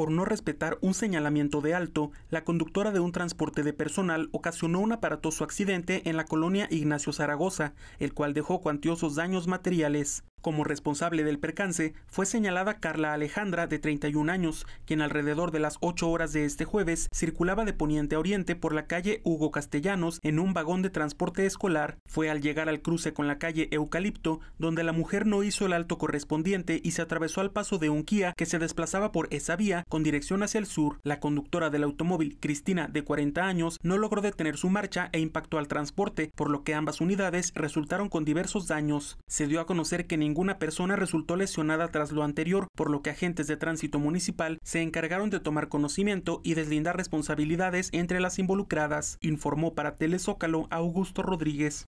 por no respetar un señalamiento de alto, la conductora de un transporte de personal ocasionó un aparatoso accidente en la colonia Ignacio Zaragoza, el cual dejó cuantiosos daños materiales. Como responsable del percance fue señalada Carla Alejandra, de 31 años, quien alrededor de las 8 horas de este jueves circulaba de poniente a oriente por la calle Hugo Castellanos en un vagón de transporte escolar. Fue al llegar al cruce con la calle Eucalipto, donde la mujer no hizo el alto correspondiente y se atravesó al paso de un Kia que se desplazaba por esa vía con dirección hacia el sur. La conductora del automóvil, Cristina, de 40 años, no logró detener su marcha e impactó al transporte, por lo que ambas unidades resultaron con diversos daños. Se dio a conocer que en ninguna persona resultó lesionada tras lo anterior, por lo que agentes de tránsito municipal se encargaron de tomar conocimiento y deslindar responsabilidades entre las involucradas, informó para Telezócalo Augusto Rodríguez.